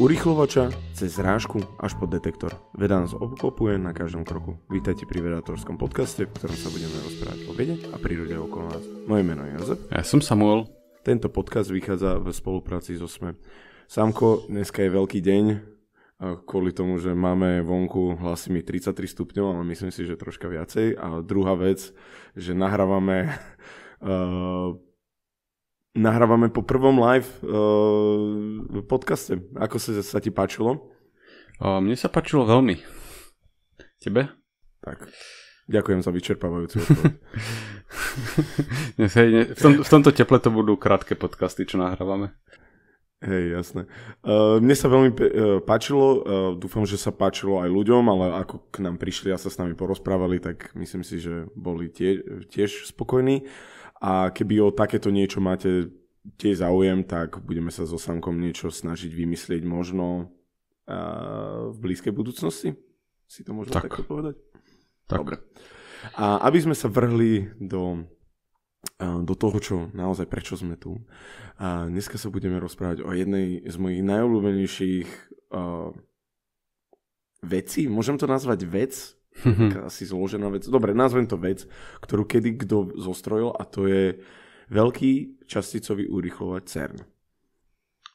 urychlovača cez zrážku až po detektor. Veda nás obklopuje na každom kroku. Vítajte pri vedátorskom podcaste, v ktorom sa budeme rozprávať o vede a prírode okolo nás. Moje meno je Jozef. Ja som Samuel. Tento podcast vychádza v spolupráci so SME. Samko, dneska je veľký deň, e, kvôli tomu, že máme vonku hlasy mi 33 stupňov, ale myslím si, že troška viacej. A druhá vec, že nahrávame uh, nahrávame po prvom live uh, podcaste. Ako sa, sa ti páčilo? O, mne sa páčilo veľmi. Tebe? Tak. Ďakujem za vyčerpávajúcu odpoveď. v, tom, v tomto teple to budú krátke podcasty, čo nahrávame. Hej, jasné. Uh, mne sa veľmi pe- uh, páčilo, uh, dúfam, že sa páčilo aj ľuďom, ale ako k nám prišli a sa s nami porozprávali, tak myslím si, že boli tie- tiež spokojní. Uh, a keby o takéto niečo máte tiež záujem, tak budeme sa so Samkom niečo snažiť vymyslieť možno v blízkej budúcnosti. Si to môžem tak. takto povedať? Tak. Dobre. A aby sme sa vrhli do, do toho, čo naozaj, prečo sme tu. A dneska sa budeme rozprávať o jednej z mojich najobľúbenejších uh, vecí. Môžem to nazvať vec, Mm-hmm. Asi zložená vec. Dobre, nazvem to vec, ktorú kedy kto zostrojil a to je veľký časticový urychlovač CERN.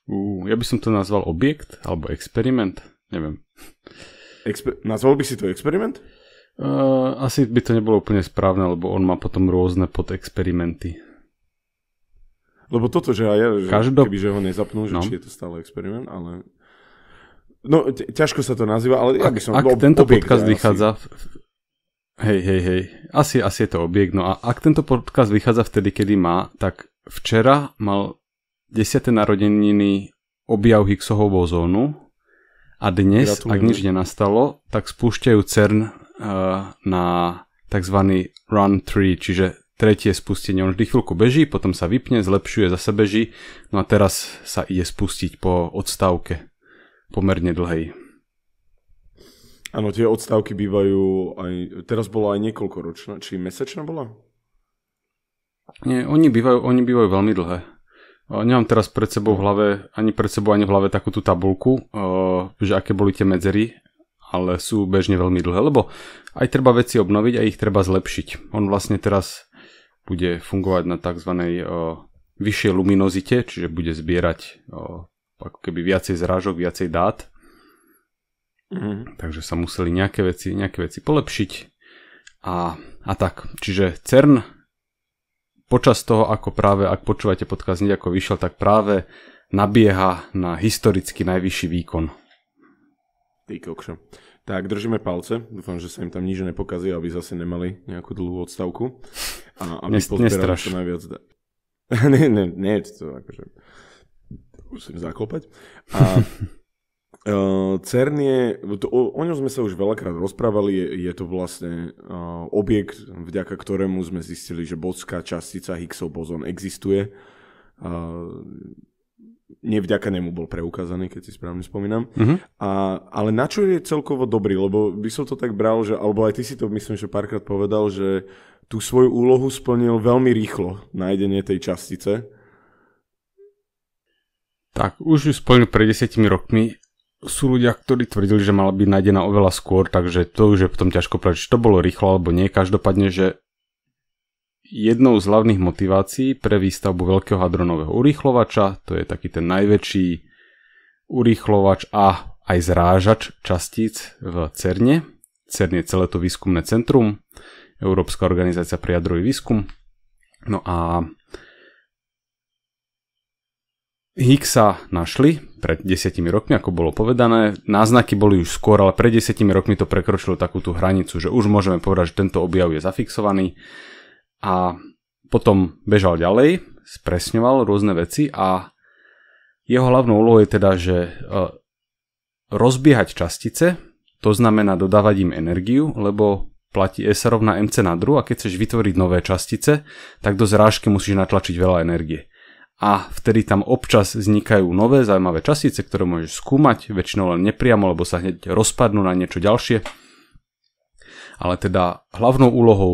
Uh, ja by som to nazval objekt alebo experiment, neviem. Exper- nazval by si to experiment? Uh, asi by to nebolo úplne správne, lebo on má potom rôzne podexperimenty. Lebo toto, že aj ja, že, Každop... keby, že ho nezapnú, že no. či je to stále experiment, ale No, ťažko sa to nazýva, ale ak, ja by som... Ak ob- tento objekt, podcast vychádza... Hej, hej, hej. Asi, asi je to objekt. No a ak tento podcast vychádza vtedy, kedy má, tak včera mal 10. narodeniny objav Higgsovho zónu a dnes, Gratulujem. ak nič nenastalo, tak spúšťajú CERN uh, na tzv. Run 3, čiže tretie spustenie. On vždy chvíľku beží, potom sa vypne, zlepšuje, zase beží, no a teraz sa ide spustiť po odstavke pomerne dlhej. Áno, tie odstávky bývajú aj... Teraz bola aj niekoľko či mesačná bola? Nie, oni bývajú, oni bývajú veľmi dlhé. Nemám teraz pred sebou v hlave, ani pred sebou, ani v hlave takú tú tabulku, že aké boli tie medzery, ale sú bežne veľmi dlhé, lebo aj treba veci obnoviť a ich treba zlepšiť. On vlastne teraz bude fungovať na tzv. vyššej luminozite, čiže bude zbierať ako keby viacej zrážok, viacej dát. Mm. Takže sa museli nejaké veci, nejaké veci polepšiť a, a tak. Čiže CERN počas toho, ako práve, ak počúvate podkaz, ako vyšiel, tak práve nabieha na historicky najvyšší výkon. Ty kokšo. Tak, držíme palce. Dúfam, že sa im tam nič nepokazí, aby zase nemali nejakú dlhú odstavku. A aby Nest, čo najviac... ne, ne, nie, to akože už zakopať. A Uh, CERN je, to, o, o ňom sme sa už veľakrát rozprávali, je, je to vlastne uh, objekt, vďaka ktorému sme zistili, že bodská častica Higgsov bozon existuje. Uh, nevďaka nemu bol preukázaný, keď si správne spomínam. Uh-huh. A, ale na čo je celkovo dobrý? Lebo by som to tak bral, že, alebo aj ty si to myslím, že párkrát povedal, že tú svoju úlohu splnil veľmi rýchlo nájdenie tej častice tak už ju pred desiatimi rokmi. Sú ľudia, ktorí tvrdili, že mala byť nájdená oveľa skôr, takže to už je potom ťažko povedať, či to bolo rýchlo alebo nie. Každopádne, že jednou z hlavných motivácií pre výstavbu veľkého hadronového urýchlovača, to je taký ten najväčší urýchlovač a aj zrážač častíc v CERNE. CERN je celé to výskumné centrum, Európska organizácia pre jadrový výskum. No a Higgsa našli pred desiatimi rokmi, ako bolo povedané. Náznaky boli už skôr, ale pred desiatimi rokmi to prekročilo takú tú hranicu, že už môžeme povedať, že tento objav je zafixovaný. A potom bežal ďalej, spresňoval rôzne veci a jeho hlavnou úlohou je teda, že e, rozbiehať častice, to znamená dodávať im energiu, lebo platí E sa rovná mc na druhu a keď chceš vytvoriť nové častice, tak do zrážky musíš natlačiť veľa energie a vtedy tam občas vznikajú nové zaujímavé častice, ktoré môžeš skúmať, väčšinou len nepriamo, lebo sa hneď rozpadnú na niečo ďalšie. Ale teda hlavnou úlohou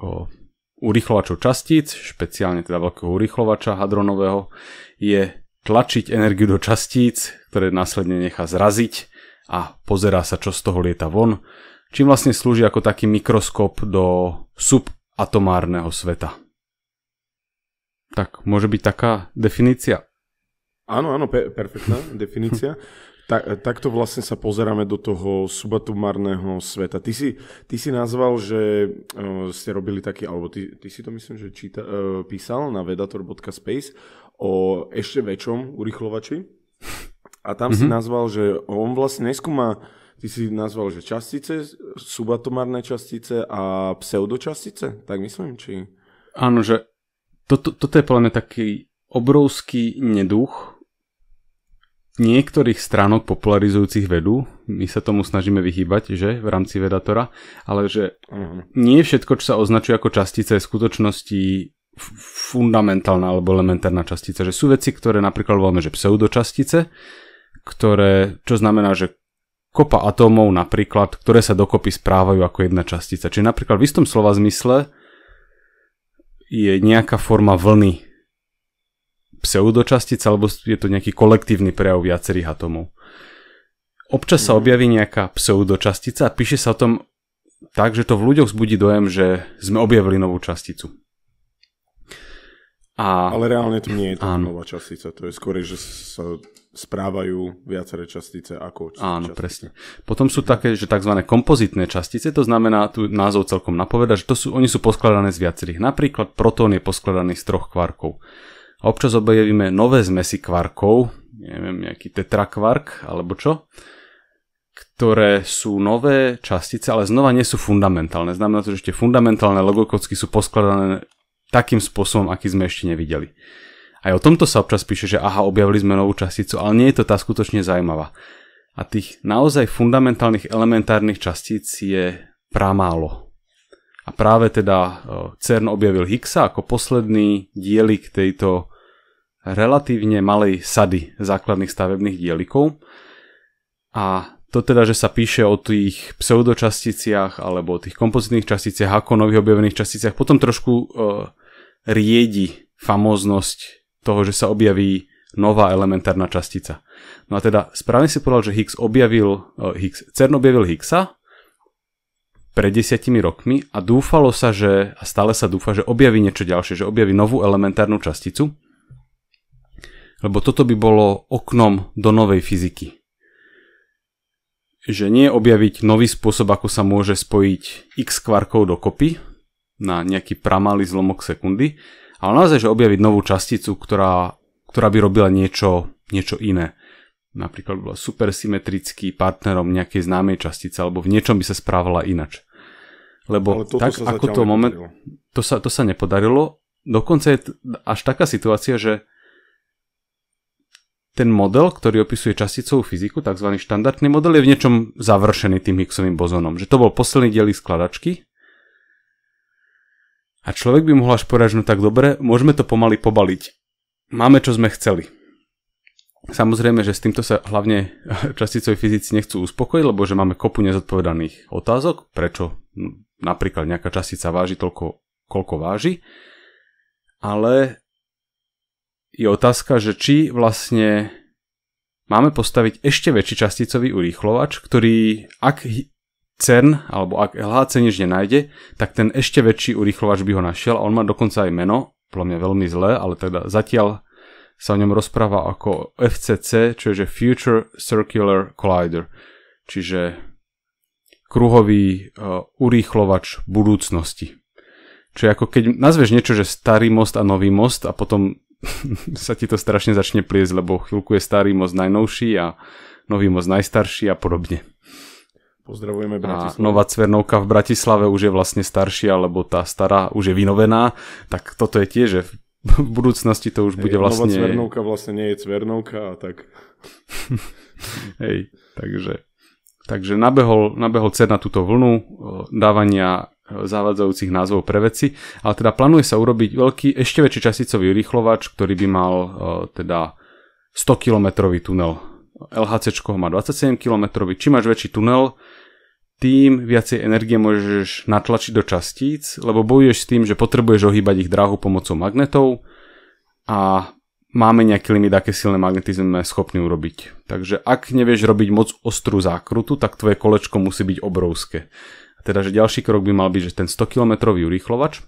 urýchlovačov urychlovačov častíc, špeciálne teda veľkého urychlovača hadronového, je tlačiť energiu do častíc, ktoré následne nechá zraziť a pozerá sa, čo z toho lieta von, čím vlastne slúži ako taký mikroskop do subatomárneho sveta. Tak môže byť taká definícia? Áno, áno, pe- perfektná definícia. Ta- takto vlastne sa pozeráme do toho subatomárneho sveta. Ty si, ty si nazval, že uh, ste robili taký, alebo ty, ty si to myslím, že číta, uh, písal na vedator.space o ešte väčšom urychlovači. A tam mm-hmm. si mhm. nazval, že on vlastne neskúma, ty si nazval, že častice, subatomárne častice a pseudočastice, tak myslím, či... Áno, že toto, toto je podľa mňa taký obrovský neduch niektorých stránok popularizujúcich vedu. My sa tomu snažíme vyhýbať, že, v rámci vedatora, ale že nie všetko, čo sa označuje ako častice, je v skutočnosti fundamentálna alebo elementárna častica. Že sú veci, ktoré napríklad voláme, že pseudočastice, ktoré, čo znamená, že kopa atómov napríklad, ktoré sa dokopy správajú ako jedna častica. Čiže napríklad v istom slova zmysle je nejaká forma vlny pseudočastic, alebo je to nejaký kolektívny prejav viacerých atomov. Občas sa mhm. objaví nejaká pseudočastica a píše sa o tom tak, že to v ľuďoch vzbudí dojem, že sme objavili novú časticu. A... Ale reálne to nie je tá nová častica, to je skôr, že sa správajú viaceré častice ako častice. Áno, presne. Potom sú také, že tzv. kompozitné častice, to znamená, tu názov celkom napoveda, že to sú, oni sú poskladané z viacerých. Napríklad protón je poskladaný z troch kvarkov. A občas objavíme nové zmesy kvarkov, neviem, nejaký tetrakvark alebo čo, ktoré sú nové častice, ale znova nie sú fundamentálne. Znamená to, že tie fundamentálne logokocky sú poskladané takým spôsobom, aký sme ešte nevideli. Aj o tomto sa občas píše, že aha, objavili sme novú časticu, ale nie je to tá skutočne zaujímavá. A tých naozaj fundamentálnych elementárnych častíc je pramálo. A práve teda e, CERN objavil Higgsa ako posledný dielik tejto relatívne malej sady základných stavebných dielikov. A to teda, že sa píše o tých pseudočasticiach alebo o tých kompozitných časticiach ako o nových objavených časticiach, potom trošku uh, riedi famóznosť toho, že sa objaví nová elementárna častica. No a teda správne si povedal, že Higgs objavil, Higgs, CERN objavil Higgsa pred desiatimi rokmi a dúfalo sa, že, a stále sa dúfa, že objaví niečo ďalšie, že objaví novú elementárnu časticu, lebo toto by bolo oknom do novej fyziky. Že nie objaviť nový spôsob, ako sa môže spojiť x kvarkov dokopy, na nejaký pramalý zlomok sekundy, ale naozaj, že objaviť novú časticu, ktorá, ktorá by robila niečo, niečo iné. Napríklad bola supersymetrický partnerom nejakej známej častice, alebo v niečom by sa správala inač. Lebo tak, ako to moment... To sa, to sa nepodarilo. Dokonca je t- až taká situácia, že ten model, ktorý opisuje časticovú fyziku, tzv. štandardný model, je v niečom završený tým Higgsovým bozonom. Že to bol posledný diel skladačky, a človek by mohol až poražnúť no tak dobre, môžeme to pomaly pobaliť. Máme, čo sme chceli. Samozrejme, že s týmto sa hlavne časticovi fyzici nechcú uspokojiť, lebo že máme kopu nezodpovedaných otázok, prečo no, napríklad nejaká častica váži toľko, koľko váži, ale je otázka, že či vlastne máme postaviť ešte väčší časticový urýchlovač, ktorý, ak CERN, alebo ak LHC nič nenájde, tak ten ešte väčší urýchlovač by ho našiel a on má dokonca aj meno, podľa mňa veľmi zlé, ale teda zatiaľ sa o ňom rozpráva ako FCC, čo je že Future Circular Collider, čiže kruhový uh, urýchlovač budúcnosti. Čo je ako keď nazveš niečo, že starý most a nový most a potom sa ti to strašne začne pliesť, lebo chvíľku je starý most najnovší a nový most najstarší a podobne. Pozdravujeme Bratislavu. nová Cvernovka v Bratislave už je vlastne staršia, alebo tá stará už je vynovená. Tak toto je tiež, že v budúcnosti to už Hej, bude vlastne... Nová Cvernovka vlastne nie je Cvernovka a tak... Hej, takže... Takže nabehol, nabehol CER na túto vlnu e, dávania e, zavádzajúcich názvov pre veci, ale teda plánuje sa urobiť veľký, ešte väčší časicový rýchlovač, ktorý by mal e, teda 100 kilometrový tunel LHC má 27 km, čím máš väčší tunel, tým viacej energie môžeš natlačiť do častíc, lebo bojuješ s tým, že potrebuješ ohýbať ich dráhu pomocou magnetov a máme nejaký limit, aké silné magnety sme schopní urobiť. Takže ak nevieš robiť moc ostrú zákrutu, tak tvoje kolečko musí byť obrovské. teda, že ďalší krok by mal byť, že ten 100 km urýchlovač,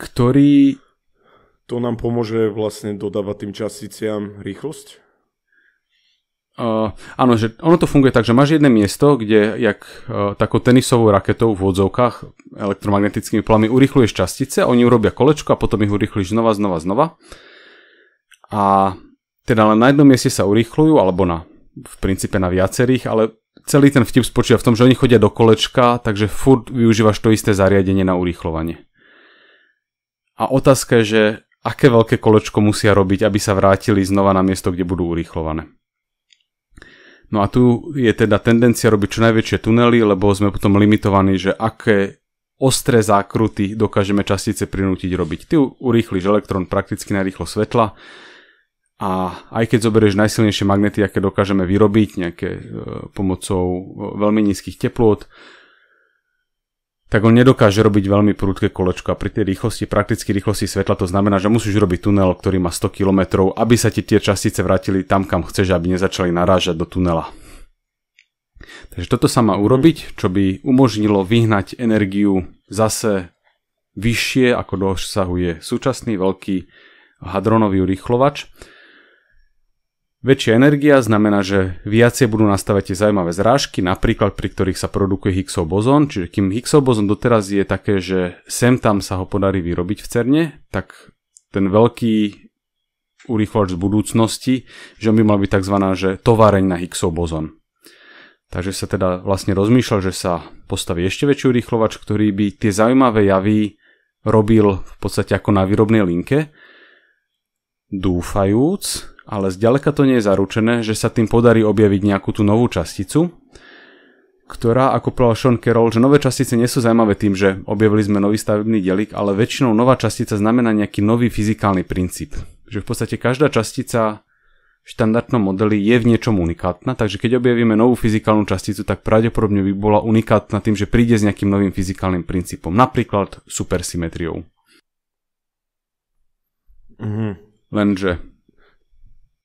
ktorý to nám pomôže vlastne dodávať tým časticiam rýchlosť? Uh, áno, že ono to funguje tak, že máš jedné miesto, kde jak uh, takou tenisovou raketou v vodzovkách elektromagnetickými plami urýchluješ častice, oni urobia kolečko a potom ich urýchliš znova, znova, znova. A teda len na jednom mieste sa urýchľujú, alebo na, v princípe na viacerých, ale celý ten vtip spočíva v tom, že oni chodia do kolečka, takže furt využívaš to isté zariadenie na urýchľovanie. A otázka je, že aké veľké kolečko musia robiť, aby sa vrátili znova na miesto, kde budú urýchlované. No a tu je teda tendencia robiť čo najväčšie tunely, lebo sme potom limitovaní, že aké ostré zákruty dokážeme častice prinútiť robiť. Ty urýchliš elektrón prakticky na rýchlo svetla a aj keď zoberieš najsilnejšie magnety, aké dokážeme vyrobiť, nejaké e, pomocou e, veľmi nízkych teplôt, tak on nedokáže robiť veľmi prúdke kolečko a pri tej rýchlosti, prakticky rýchlosti svetla, to znamená, že musíš robiť tunel, ktorý má 100 km, aby sa ti tie častice vrátili tam, kam chceš, aby nezačali narážať do tunela. Takže toto sa má urobiť, čo by umožnilo vyhnať energiu zase vyššie, ako dosahuje súčasný veľký hadronový urýchlovač Väčšia energia znamená, že viacej budú nastávať tie zaujímavé zrážky, napríklad pri ktorých sa produkuje Higgsov bozon, čiže kým Higgsov bozon doteraz je také, že sem tam sa ho podarí vyrobiť v CERNE, tak ten veľký urýchlovač z budúcnosti, že on by mal byť tzv. Že továreň na Higgsov bozon. Takže sa teda vlastne rozmýšľal, že sa postaví ešte väčší urýchlovač, ktorý by tie zaujímavé javy robil v podstate ako na výrobnej linke, dúfajúc, ale zďaleka to nie je zaručené, že sa tým podarí objaviť nejakú tú novú časticu, ktorá, ako povedal Sean Carroll, že nové častice nie sú zaujímavé tým, že objavili sme nový stavebný delík, ale väčšinou nová častica znamená nejaký nový fyzikálny princíp. Že v podstate každá častica v štandardnom modeli je v niečom unikátna, takže keď objavíme novú fyzikálnu časticu, tak pravdepodobne by bola unikátna tým, že príde s nejakým novým fyzikálnym princípom, napríklad supersymetriou. Mhm. Lenže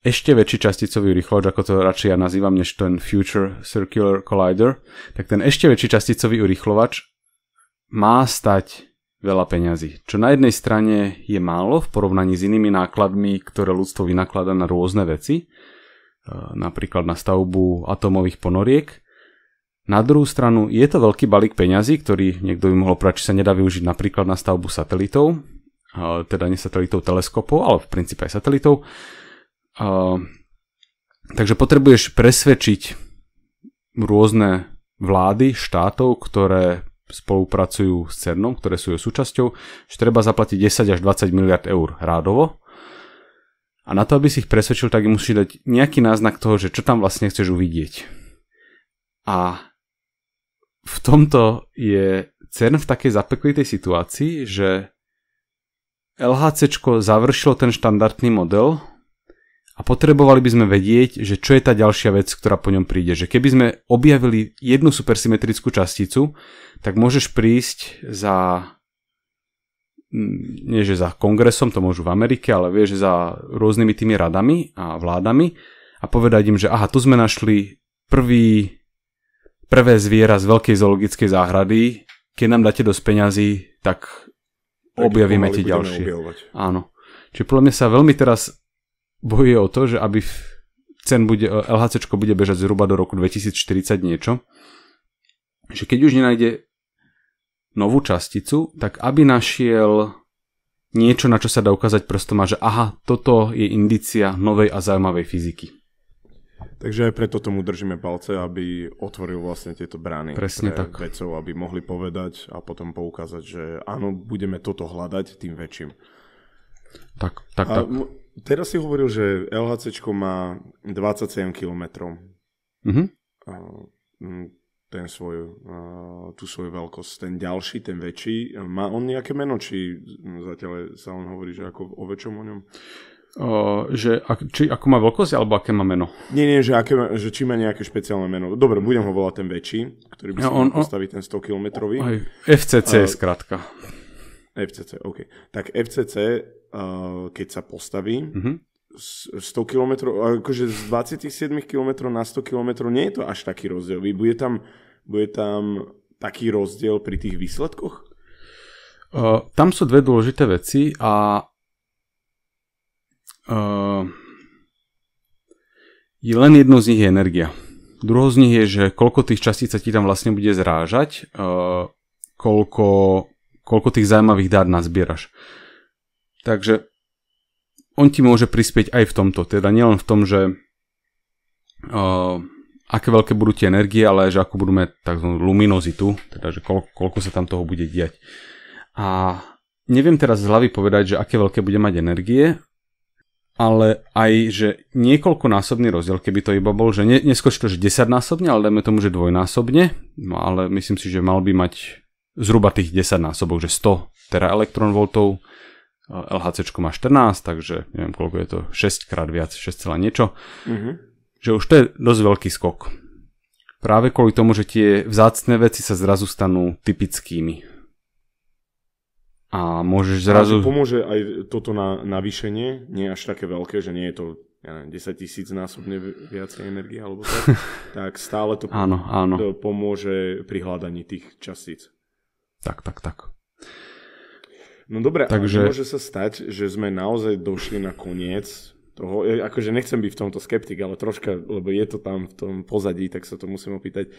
ešte väčší časticový urýchlovač, ako to radšej ja nazývam, než ten Future Circular Collider, tak ten ešte väčší časticový urýchlovač má stať veľa peňazí. Čo na jednej strane je málo v porovnaní s inými nákladmi, ktoré ľudstvo vynaklada na rôzne veci, e, napríklad na stavbu atomových ponoriek. Na druhú stranu je to veľký balík peňazí, ktorý niekto by mohol prať, či sa nedá využiť napríklad na stavbu satelitov, e, teda nie satelitov teleskopov, ale v princípe aj satelitov, takže potrebuješ presvedčiť rôzne vlády štátov, ktoré spolupracujú s CERNom, ktoré sú jej súčasťou, že treba zaplatiť 10 až 20 miliard eur rádovo. A na to, aby si ich presvedčil, tak im musíš dať nejaký náznak toho, že čo tam vlastne chceš uvidieť. A v tomto je CERN v takej zapeklitej situácii, že LHC završilo ten štandardný model, a potrebovali by sme vedieť, že čo je tá ďalšia vec, ktorá po ňom príde. Že keby sme objavili jednu supersymetrickú časticu, tak môžeš prísť za mm, nie že za kongresom, to môžu v Amerike, ale vieš, že za rôznymi tými radami a vládami a povedať im, že aha, tu sme našli prvý, prvé zviera z veľkej zoologickej záhrady, keď nám dáte dosť peňazí, tak, tak objavíme tie ďalšie. Objavovať. Áno. Čiže podľa mňa sa veľmi teraz bojuje o to, že aby cen bude, e, LHC bude bežať zhruba do roku 2040 niečo, že keď už nenájde novú časticu, tak aby našiel niečo, na čo sa dá ukázať prstom a že aha, toto je indícia novej a zaujímavej fyziky. Takže aj preto tomu držíme palce, aby otvoril vlastne tieto brány Presne pre tak. vedcov, aby mohli povedať a potom poukázať, že áno, budeme toto hľadať tým väčším. Tak, tak, a tak. M- Teraz si hovoril, že LHC má 27 km. Mm-hmm. Ten svoj, tú svoju veľkosť. Ten ďalší, ten väčší, má on nejaké meno? Či zatiaľ sa on hovorí, že ako o väčšom o ňom? Uh, že ak, či ako má veľkosť, alebo aké má meno? Nie, nie, že, aké, že či má nejaké špeciálne meno. Dobre, budem ho volať ten väčší, ktorý by sa no, on, postaviť ten 100 kilometrový. FCC je skratka. FCC, OK. Tak FCC, uh, eh, keď sa postaví, mm-hmm. z 100 km, akože z 27 km na 100 km nie je to až taký rozdiel. Bude tam, bude tam taký rozdiel pri tých výsledkoch? Uh, tam sú dve dôležité veci a uh, len jedno z nich je energia. Druhou z nich je, že koľko tých častíc sa ti tam vlastne bude zrážať, uh, koľko koľko tých zaujímavých dát nazbieraš. Takže on ti môže prispieť aj v tomto, teda nielen v tom, že uh, aké veľké budú tie energie, ale že ako budú mať tzv. luminozitu, teda že koľko, koľko sa tam toho bude diať. A neviem teraz z hlavy povedať, že aké veľké bude mať energie, ale aj, že niekoľkonásobný rozdiel, keby to iba bol, že ne, neskočí to, že desaťnásobne, ale dajme tomu, že dvojnásobne, No ale myslím si, že mal by mať zhruba tých 10 násobok, že 100 teraelektronvoltov, LHC má 14, takže neviem koľko je to, 6 krát viac, 6, niečo. Mm-hmm. Že už to je dosť veľký skok. Práve kvôli tomu, že tie vzácne veci sa zrazu stanú typickými. A môžeš zrazu... A pomôže aj toto na, navýšenie, nie až také veľké, že nie je to ja neviem, 10 tisíc násobne viacej energie alebo tak, tak stále to, Áno, áno. to pomôže pri hľadaní tých častíc. Tak, tak, tak. No dobre, Takže... môže sa stať, že sme naozaj došli na koniec toho, akože nechcem byť v tomto skeptik, ale troška, lebo je to tam v tom pozadí, tak sa to musím opýtať.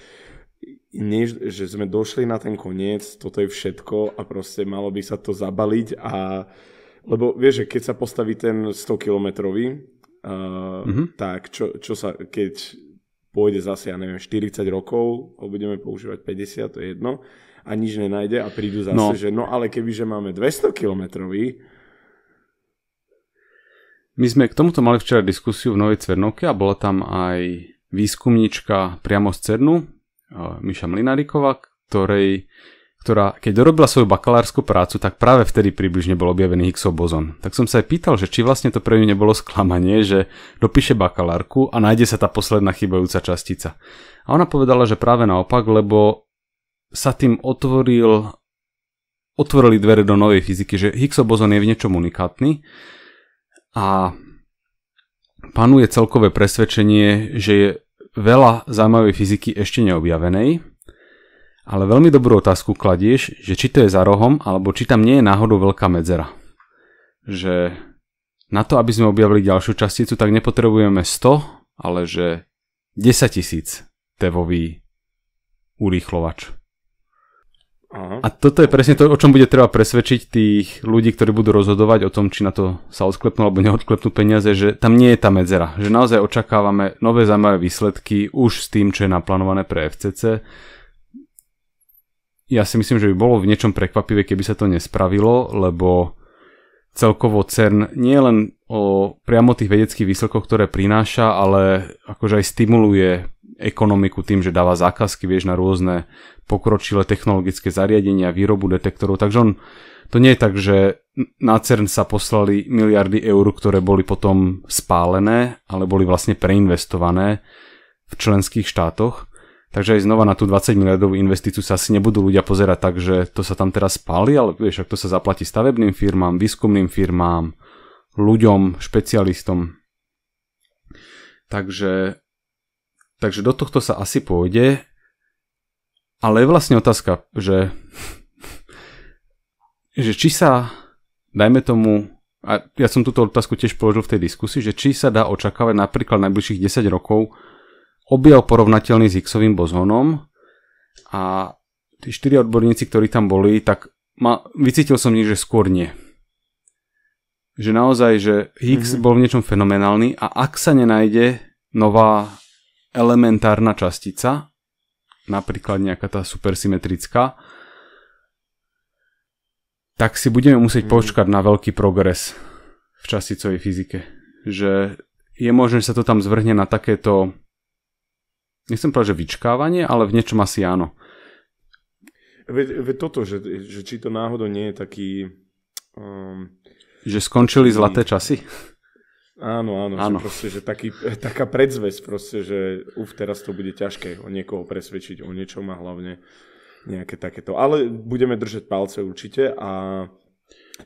Nie, že sme došli na ten koniec, toto je všetko a proste malo by sa to zabaliť a lebo vieš, že keď sa postaví ten 100 kilometrový, uh, mm-hmm. tak čo, čo sa, keď pôjde zase, ja neviem, 40 rokov, ho budeme používať 50, to je jedno, uh, a nič nenájde a prídu zase, no. že no ale keby, že máme 200 kilometrový, my sme k tomuto mali včera diskusiu v Novej Cvernovke a bola tam aj výskumníčka priamo z CERNu, eh, Miša Mlinariková, ktorej, ktorá keď dorobila svoju bakalárskú prácu, tak práve vtedy približne bol objavený Higgsov bozon. Tak som sa aj pýtal, že či vlastne to pre ňu nebolo sklamanie, že dopíše bakalárku a nájde sa tá posledná chybajúca častica. A ona povedala, že práve naopak, lebo sa tým otvoril, otvorili dvere do novej fyziky, že Higgsov bozon je v niečom unikátny a panuje celkové presvedčenie, že je veľa zaujímavej fyziky ešte neobjavenej, ale veľmi dobrú otázku kladieš, že či to je za rohom, alebo či tam nie je náhodou veľká medzera. Že na to, aby sme objavili ďalšiu časticu, tak nepotrebujeme 100, ale že 10 tisíc tevový urýchlovač. Aha. A toto je presne to, o čom bude treba presvedčiť tých ľudí, ktorí budú rozhodovať o tom, či na to sa odklepnú alebo neodklepnú peniaze, že tam nie je tá medzera. Že naozaj očakávame nové zaujímavé výsledky už s tým, čo je naplánované pre FCC. Ja si myslím, že by bolo v niečom prekvapivé, keby sa to nespravilo, lebo celkovo CERN nie len o priamo tých vedeckých výsledkoch, ktoré prináša, ale akože aj stimuluje ekonomiku tým, že dáva zákazky, vieš, na rôzne pokročilé technologické zariadenia, výrobu detektorov, takže on to nie je tak, že na CERN sa poslali miliardy eur, ktoré boli potom spálené, ale boli vlastne preinvestované v členských štátoch. Takže aj znova na tú 20 miliardovú investíciu sa asi nebudú ľudia pozerať tak, že to sa tam teraz spáli, ale vieš, ak to sa zaplatí stavebným firmám, výskumným firmám, ľuďom, špecialistom. Takže Takže do tohto sa asi pôjde. Ale je vlastne otázka, že, že či sa, dajme tomu, a ja som túto otázku tiež položil v tej diskusii, že či sa dá očakávať napríklad najbližších 10 rokov objav porovnateľný s Higgsovým bozónom a tí štyri odborníci, ktorí tam boli, tak ma, vycítil som nich, že skôr nie. Že naozaj, že Higgs mm-hmm. bol v niečom fenomenálny a ak sa nenájde nová elementárna častica, napríklad nejaká tá supersymetrická, tak si budeme musieť mm. počkať na veľký progres v časticovej fyzike. Že je možné, že sa to tam zvrhne na takéto, nechcem povedať, že vyčkávanie, ale v niečom asi áno. Ve, ve toto, že, že či to náhodou nie je taký... Um, že skončili taký... zlaté časy? Áno, áno, áno. Že proste, že taký, eh, taká predzvesť proste, že uf, teraz to bude ťažké o niekoho presvedčiť o niečom a hlavne nejaké takéto. Ale budeme držať palce určite a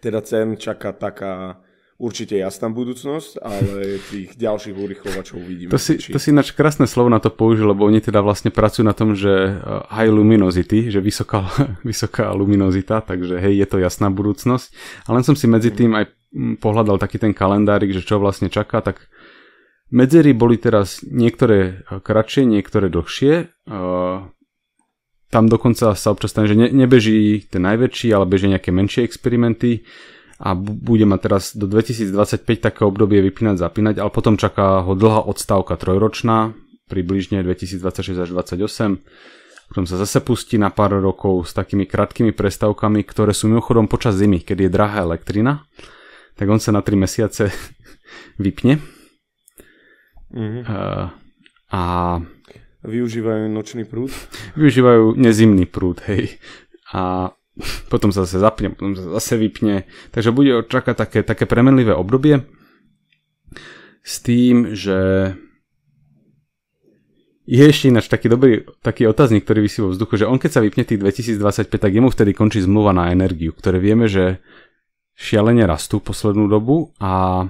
teda cen čaká taká určite jasná budúcnosť, ale tých ďalších urychlovačov uvidíme. To si, či... to si ináč krásne slovo na to použil, lebo oni teda vlastne pracujú na tom, že eh, high luminosity, že vysoká, vysoká luminozita, takže hej, je to jasná budúcnosť. Ale len som si medzi tým aj pohľadal taký ten kalendárik, že čo vlastne čaká, tak medzery boli teraz niektoré kratšie, niektoré dlhšie. Tam dokonca sa občas stane, že nebeží ten najväčší, ale bežia nejaké menšie experimenty a bude ma teraz do 2025 také obdobie vypínať, zapínať, ale potom čaká ho dlhá odstávka trojročná, približne 2026 až 2028. Potom sa zase pustí na pár rokov s takými krátkými prestávkami, ktoré sú mimochodom počas zimy, kedy je drahá elektrina tak on sa na 3 mesiace vypne. Mm-hmm. Uh, a Využívajú nočný prúd? Využívajú nezimný prúd, hej. A potom sa zase zapne, potom sa zase vypne. Takže bude čakať také, také premenlivé obdobie s tým, že je ešte ináč taký dobrý taký otáznik, ktorý vysí vo vzduchu, že on keď sa vypne tých 2025, tak jemu vtedy končí zmluva na energiu, ktoré vieme, že šialene rastú poslednú dobu a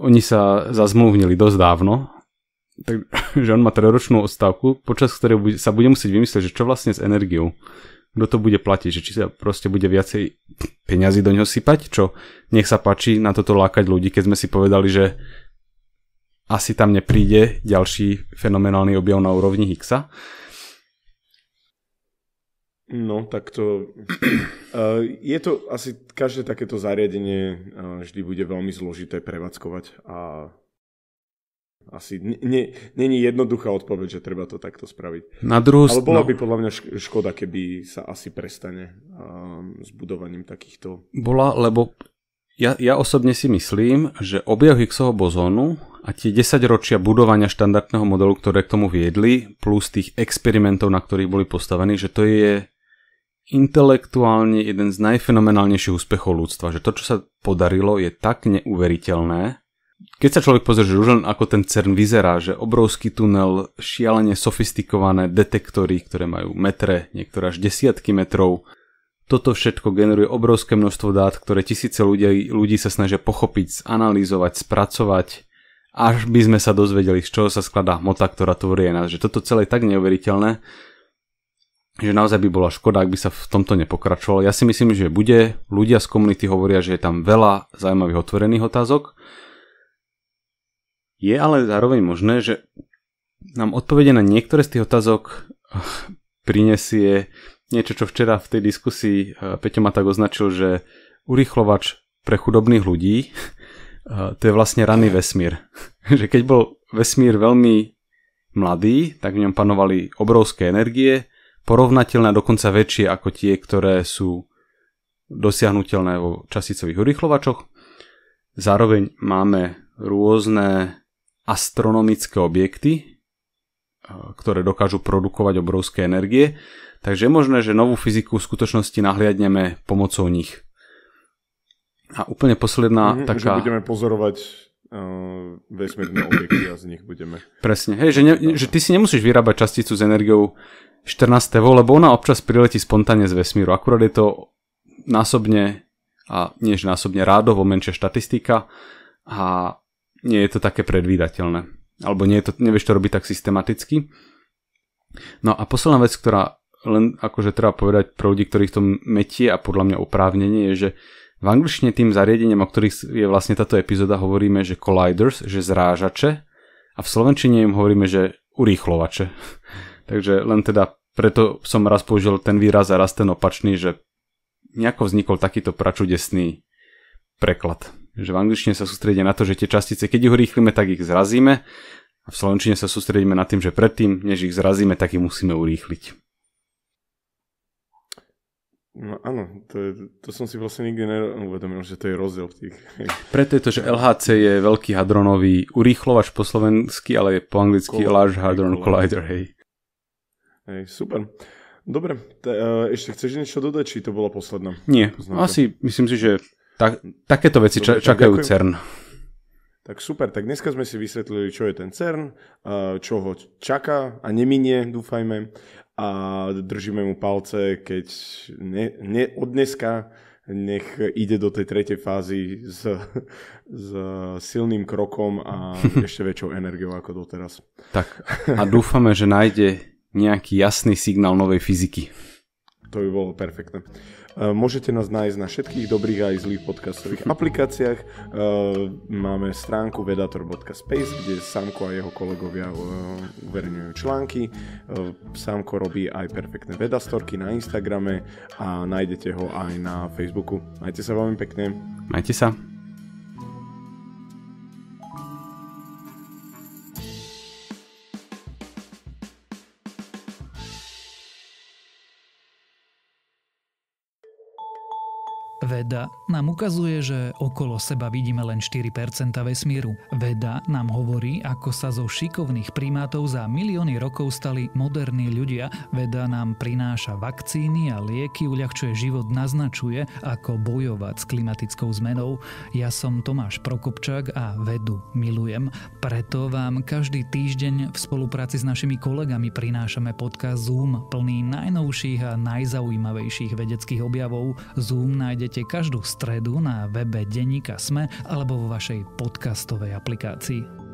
oni sa zazmluvnili dosť dávno, takže on má trojročnú odstavku, počas ktorej sa bude musieť vymyslieť, že čo vlastne s energiou, kto to bude platiť, že či sa proste bude viacej peňazí do neho sypať, čo nech sa páči na toto lákať ľudí, keď sme si povedali, že asi tam nepríde ďalší fenomenálny objav na úrovni Higgsa. No, tak to... Uh, je to asi, každé takéto zariadenie uh, vždy bude veľmi zložité prevádzkovať a asi není jednoduchá odpoveď, že treba to takto spraviť. Na druhú Ale bola no. by podľa mňa škoda, keby sa asi prestane uh, s budovaním takýchto... Bola, lebo ja, ja osobne si myslím, že objav Higgsovho bozónu a tie 10 ročia budovania štandardného modelu, ktoré k tomu viedli, plus tých experimentov, na ktorých boli postavení, že to je intelektuálne jeden z najfenomenálnejších úspechov ľudstva, že to, čo sa podarilo, je tak neuveriteľné. Keď sa človek pozrie, že už len ako ten CERN vyzerá, že obrovský tunel, šialene sofistikované detektory, ktoré majú metre, niektoré až desiatky metrov, toto všetko generuje obrovské množstvo dát, ktoré tisíce ľudí, ľudí sa snažia pochopiť, zanalýzovať, spracovať, až by sme sa dozvedeli, z čoho sa skladá hmota, ktorá tvorí nás. Že toto celé je tak neuveriteľné, že naozaj by bola škoda, ak by sa v tomto nepokračovalo. Ja si myslím, že bude. Ľudia z komunity hovoria, že je tam veľa zaujímavých otvorených otázok. Je ale zároveň možné, že nám odpovede na niektoré z tých otázok prinesie niečo, čo včera v tej diskusii eh, Peťo ma tak označil, že urychlovač pre chudobných ľudí eh, to je vlastne raný vesmír. že keď bol vesmír veľmi mladý, tak v ňom panovali obrovské energie, porovnateľné a dokonca väčšie ako tie, ktoré sú dosiahnutelné vo časticových urychlovačoch. Zároveň máme rôzne astronomické objekty, ktoré dokážu produkovať obrovské energie, takže je možné, že novú fyziku v skutočnosti nahliadneme pomocou nich. A úplne posledná mm taká... Že budeme pozorovať uh, vesmírne objekty a z nich budeme... Presne. Hej, že, ne, že ty si nemusíš vyrábať časticu s energiou 14. lebo ona občas priletí spontánne z vesmíru. Akurát je to násobne, a než násobne rádovo menšia štatistika a nie je to také predvídateľné. Alebo nie je to, nevieš to robiť tak systematicky. No a posledná vec, ktorá len akože treba povedať pre ľudí, ktorých to metie a podľa mňa oprávnenie je, že v angličtine tým zariadením, o ktorých je vlastne táto epizóda, hovoríme, že colliders, že zrážače a v slovenčine im hovoríme, že urýchlovače. Takže len teda preto som raz použil ten výraz a raz ten opačný, že nejako vznikol takýto pračudesný preklad. Že v angličtine sa sústredíme na to, že tie častice, keď ich urýchlime, tak ich zrazíme a v slovenčine sa sústredíme na tým, že predtým, než ich zrazíme, tak ich musíme urýchliť. No áno, to, je, to som si vlastne nikdy neuvedomil, že to je rozdiel v tých... Preto je to, že LHC je veľký hadronový urýchlovač po slovensky, ale je po anglicky Kol- Large Hadron Collider, hej. Hej, super. Dobre, te, uh, ešte chceš niečo dodať, či to bola posledná? Nie, poznáte. asi myslím si, že tak, takéto veci Dobre, čakajú tak CERN. Tak super, tak dneska sme si vysvetlili, čo je ten CERN, uh, čo ho čaká a neminie, dúfajme. A držíme mu palce, keď ne, ne, od dneska nech ide do tej tretej fázy s, s silným krokom a ešte väčšou energiou ako doteraz. Tak a dúfame, že nájde nejaký jasný signál novej fyziky. To by bolo perfektné. E, môžete nás nájsť na všetkých dobrých aj zlých podcastových aplikáciách. E, máme stránku vedator.space, kde Samko a jeho kolegovia e, uverňujú články. Samko robí aj perfektné vedastorky na Instagrame a nájdete ho aj na Facebooku. Majte sa veľmi pekne. Majte sa. ukazuje, že okolo seba vidíme len 4% vesmíru. Veda nám hovorí, ako sa zo šikovných primátov za milióny rokov stali moderní ľudia. Veda nám prináša vakcíny a lieky, uľahčuje život, naznačuje, ako bojovať s klimatickou zmenou. Ja som Tomáš Prokopčák a vedu milujem. Preto vám každý týždeň v spolupráci s našimi kolegami prinášame podcast Zoom plný najnovších a najzaujímavejších vedeckých objavov. Zoom nájdete každú stredu na webe Denníka Sme alebo vo vašej podcastovej aplikácii.